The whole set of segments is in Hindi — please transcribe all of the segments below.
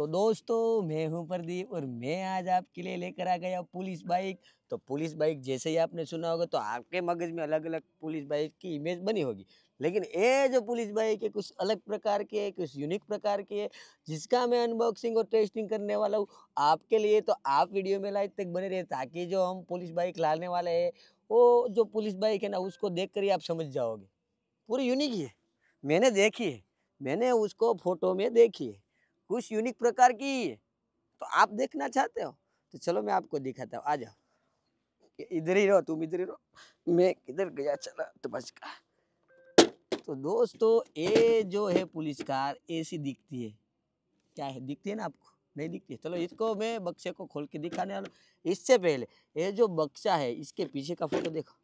तो दोस्तों मैं हूं प्रदीप और मैं आज आपके लिए लेकर आ गया पुलिस बाइक तो पुलिस बाइक जैसे ही आपने सुना होगा तो आपके मगज में अलग अलग पुलिस बाइक की इमेज बनी होगी लेकिन ये जो पुलिस बाइक है कुछ अलग प्रकार की है कुछ यूनिक प्रकार की है जिसका मैं अनबॉक्सिंग और टेस्टिंग करने वाला हूँ आपके लिए तो आप वीडियो में लाइक तक बने रहे ताकि जो हम पुलिस बाइक लाने वाले हैं वो जो पुलिस बाइक है ना उसको देख कर ही आप समझ जाओगे पूरी यूनिक ही है मैंने देखी है मैंने उसको फोटो में देखी है कुछ यूनिक प्रकार की तो आप देखना चाहते हो तो चलो मैं आपको दिखाता हूँ आ जाओ इधर ही रहो तुम इधर ही रहो मैं किधर गया चला तो बच का तो दोस्तों ये जो है पुलिस कार ऐसी दिखती है क्या है दिखती है ना आपको नहीं दिखती है चलो इसको मैं बक्से को खोल के दिखाने वाला इससे पहले ये जो बक्सा है इसके पीछे का फोटो देखो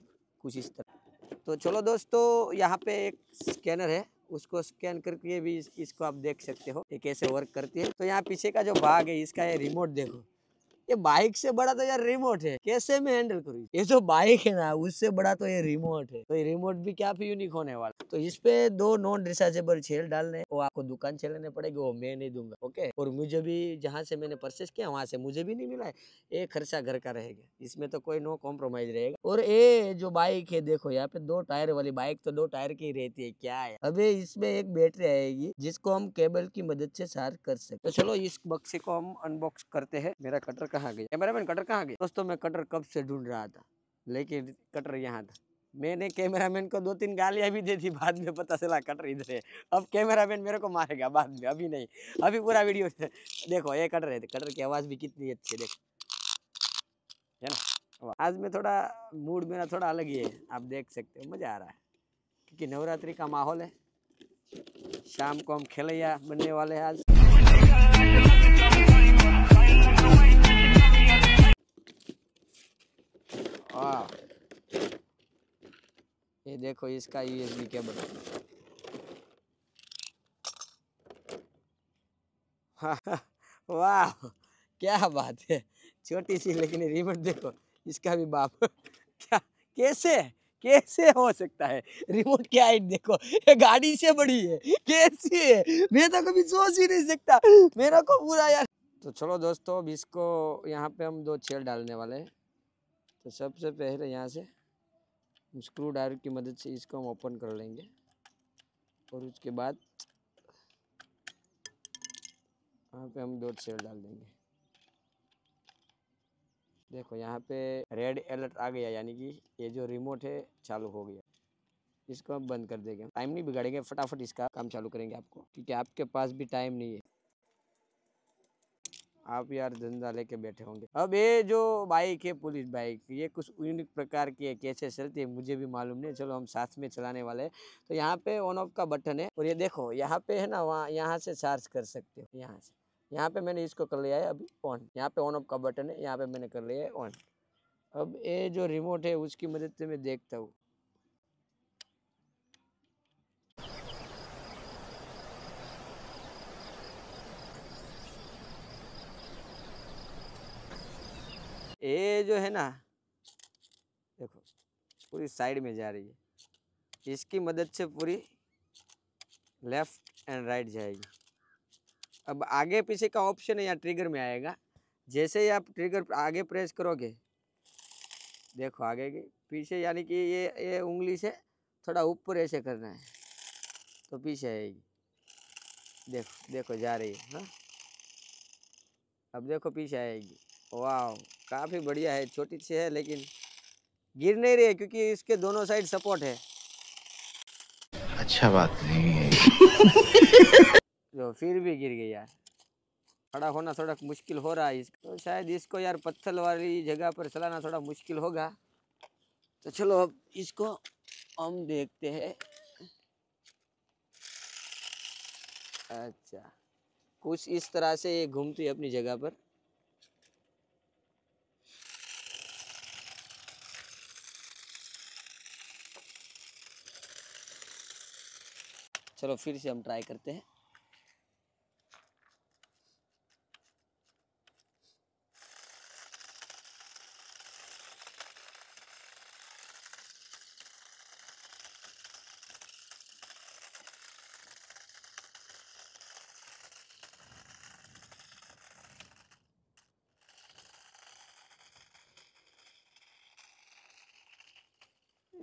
कुछ इस तरह तो चलो दोस्तों यहाँ पे एक स्कैनर है उसको स्कैन करके भी इस, इसको आप देख सकते हो ये कैसे वर्क करती है तो यहाँ पीछे का जो भाग है इसका ये रिमोट देखो ये बाइक से बड़ा तो यार रिमोट है कैसे मैं हैंडल करूँ ये जो बाइक है ना उससे बड़ा तो ये रिमोट है तो ये रिमोट भी क्या यूनिक होने वाला तो इस पे दो नॉन रिचार्जेबल छेल डालने वो आपको दुकान से लेने पड़ेगी वो मैं नहीं दूंगा ओके और मुझे भी जहाँ से मैंने परचेस किया वहाँ से मुझे भी नहीं मिला है ये खर्चा घर का रहेगा इसमें तो कोई नो कॉम्प्रोमाइज रहेगा और ये जो बाइक है देखो यहाँ पे दो टायर वाली बाइक तो दो टायर की रहती है क्या है अभी इसमें एक बैटरी आएगी जिसको हम केबल की मदद से चार्ज कर सकते तो चलो इस बक्से को हम अनबॉक्स करते है मेरा कटर कहाँ गया कैमरामैन कटर कहाँ गया दोस्तों मैं कटर कब से ढूंढ रहा था लेकिन कटर यहाँ था मैंने कैमरामैन को दो तीन गालियाँ भी दे दी बाद में पता चला कटर इधर है अब कैमरामैन मेरे को मारेगा बाद में अभी नहीं अभी पूरा वीडियो देखो ये कटर है कटर की आवाज़ भी कितनी अच्छी है देखो है ना आज मैं थोड़ा मूड मेरा थोड़ा अलग ही है आप देख सकते हो मज़ा आ रहा है क्योंकि नवरात्रि का माहौल है शाम को हम खेलैया बनने वाले हैं आज वाह ये देखो इसका यूएसबी केबल वाह क्या बात है छोटी सी लेकिन रिमोट देखो इसका भी बाप क्या कैसे कैसे हो सकता है रिमोट की हाइट देखो ये गाड़ी से बड़ी है कैसी है मैं तो कभी सोच ही नहीं सकता मेरा को पूरा यार तो चलो दोस्तों अब इसको यहाँ पे हम दो छेल डालने वाले हैं तो सबसे पहले यहाँ से स्क्रू ड्राइवर की मदद से इसको हम ओपन कर लेंगे और उसके बाद यहाँ पे हम दो सेल डाल देंगे देखो यहाँ पे रेड अलर्ट आ गया यानी कि ये जो रिमोट है चालू हो गया इसको हम बंद कर देंगे टाइम नहीं बिगाड़ेंगे फटाफट इसका काम चालू करेंगे आपको क्योंकि आपके पास भी टाइम नहीं है आप यार धंधा लेके बैठे होंगे अब ये जो बाइक है पुलिस बाइक ये कुछ यूनिक प्रकार की है कैसे चलती है मुझे भी मालूम नहीं चलो हम साथ में चलाने वाले हैं तो यहाँ पे ऑन ऑफ का बटन है और ये देखो यहाँ पे है ना वहाँ यहाँ से चार्ज कर सकते हो यहाँ से यहाँ पे मैंने इसको कर लिया है अभी ऑन यहाँ पे ऑन ऑफ का बटन है यहाँ पे मैंने कर लिया है ऑन अब ये जो रिमोट है उसकी मदद से मैं देखता हूँ ये जो है ना देखो पूरी साइड में जा रही है इसकी मदद से पूरी लेफ्ट एंड राइट जाएगी अब आगे पीछे का ऑप्शन है यहाँ ट्रिगर में आएगा जैसे ही आप ट्रिगर आगे प्रेस करोगे देखो आगे की पीछे यानी कि ये ये उंगली से थोड़ा ऊपर ऐसे करना है तो पीछे आएगी देखो देखो जा रही है हाँ अब देखो पीछे आएगी वाह काफ़ी बढ़िया है छोटी सी है लेकिन गिर नहीं रही है क्योंकि इसके दोनों साइड सपोर्ट है अच्छा बात नहीं है तो फिर भी गिर गई यार खड़ा होना थोड़ा मुश्किल हो रहा है इसको तो शायद इसको यार पत्थर वाली जगह पर चलाना थोड़ा मुश्किल होगा तो चलो अब इसको हम देखते हैं अच्छा कुछ इस तरह से ये घूमती है अपनी जगह पर चलो फिर से हम ट्राई करते हैं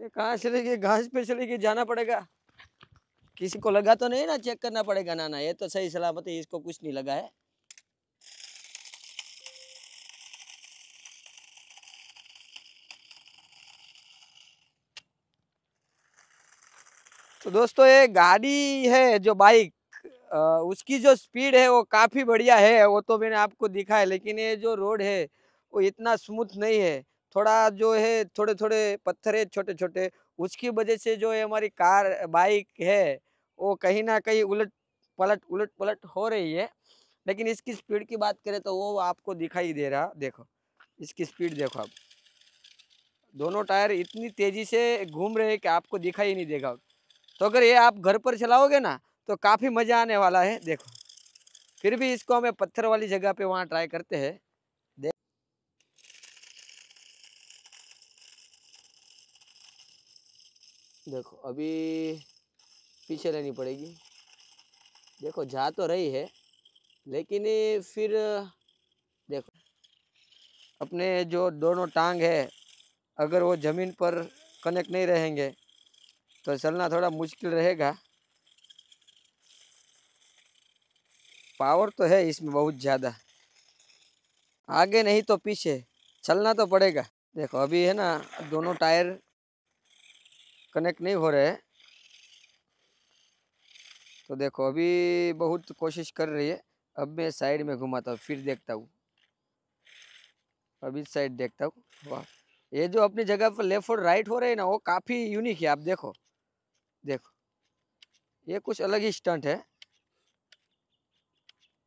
ये कहाँ चले गए घास पे चले गए जाना पड़ेगा किसी को लगा तो नहीं ना चेक करना पड़ेगा ना ना ये तो सही सलामत है इसको कुछ नहीं लगा है तो दोस्तों ये गाड़ी है जो बाइक उसकी जो स्पीड है वो काफ़ी बढ़िया है वो तो मैंने आपको दिखा है लेकिन ये जो रोड है वो इतना स्मूथ नहीं है थोड़ा जो है थोड़े थोड़े पत्थर है छोटे छोटे उसकी वजह से जो है हमारी कार बाइक है वो कहीं ना कहीं उलट पलट उलट पलट हो रही है लेकिन इसकी स्पीड की बात करें तो वो आपको दिखाई दे रहा देखो इसकी स्पीड देखो आप दोनों टायर इतनी तेज़ी से घूम रहे हैं कि आपको दिखाई नहीं देगा तो अगर ये आप घर पर चलाओगे ना तो काफ़ी मज़ा आने वाला है देखो फिर भी इसको हमें पत्थर वाली जगह पे वहाँ ट्राई करते हैं देखो अभी पीछे रहनी पड़ेगी देखो जा तो रही है लेकिन फिर देखो अपने जो दोनों टांग है अगर वो ज़मीन पर कनेक्ट नहीं रहेंगे तो चलना थोड़ा मुश्किल रहेगा पावर तो है इसमें बहुत ज़्यादा आगे नहीं तो पीछे चलना तो पड़ेगा देखो अभी है ना दोनों टायर कनेक्ट नहीं हो रहे हैं तो देखो अभी बहुत कोशिश कर रही है अब मैं साइड में घुमाता हूँ फिर देखता हूँ अभी साइड देखता हूँ वाह ये जो अपनी जगह पर लेफ्ट और राइट हो रहे हैं ना वो काफ़ी यूनिक है आप देखो देखो ये कुछ अलग ही स्टंट है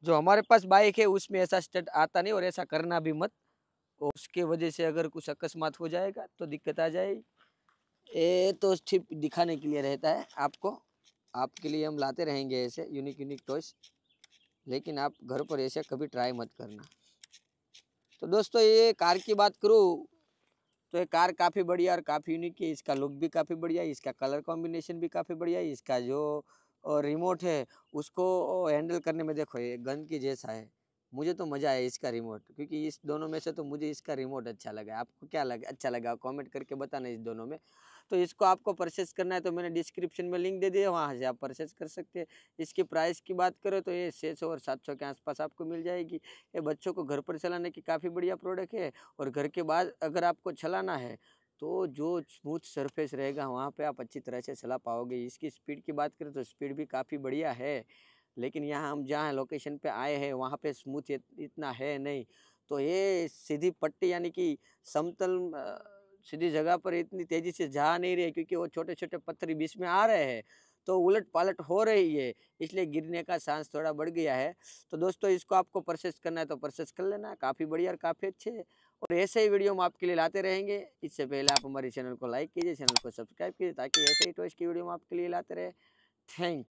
जो हमारे पास बाइक है उसमें ऐसा स्टंट आता नहीं और ऐसा करना भी मत उसके वजह से अगर कुछ अकस्मात हो जाएगा तो दिक्कत आ जाएगी ये तो ठीक दिखाने के लिए रहता है आपको आपके लिए हम लाते रहेंगे ऐसे यूनिक यूनिक टॉयस लेकिन आप घर पर ऐसे कभी ट्राई मत करना तो दोस्तों ये कार की बात करूँ तो ये कार काफ़ी बढ़िया और काफ़ी यूनिक है इसका लुक भी काफ़ी बढ़िया है इसका कलर कॉम्बिनेशन भी काफ़ी बढ़िया है इसका जो रिमोट है उसको हैंडल करने में देखो ये गन की जैसा है मुझे तो मज़ा आया इसका रिमोट क्योंकि इस दोनों में से तो मुझे इसका रिमोट अच्छा लगा आपको क्या लगा अच्छा लगा कमेंट करके बताना इस दोनों में तो इसको आपको परचेस करना है तो मैंने डिस्क्रिप्शन में लिंक दे दिया वहाँ से आप परचेस कर सकते हैं इसकी प्राइस की बात करें तो ये छः सौ और सात सौ के आसपास आपको मिल जाएगी ये बच्चों को घर पर चलाने की काफ़ी बढ़िया प्रोडक्ट है और घर के बाद अगर आपको चलाना है तो जो स्मूथ सरफेस रहेगा वहाँ पे आप अच्छी तरह से चला पाओगे इसकी स्पीड की बात करें तो स्पीड भी काफ़ी बढ़िया है लेकिन यहाँ हम जहाँ लोकेशन पे आए हैं वहाँ पे स्मूथ इतना है नहीं तो ये सीधी पट्टी यानी कि समतल सीधी जगह पर इतनी तेज़ी से जा नहीं रहे क्योंकि वो छोटे छोटे पत्थर बीच में आ रहे हैं तो उलट पालट हो रही है इसलिए गिरने का चांस थोड़ा बढ़ गया है तो दोस्तों इसको आपको परचेस करना है तो परचेस कर लेना काफ़ी बढ़िया और काफ़ी अच्छे है और ऐसे ही वीडियो हम आपके लिए लाते रहेंगे इससे पहले आप हमारे चैनल को लाइक कीजिए चैनल को सब्सक्राइब कीजिए ताकि ऐसे ही टॉइस की वीडियो हम आपके लिए लाते रहे थैंक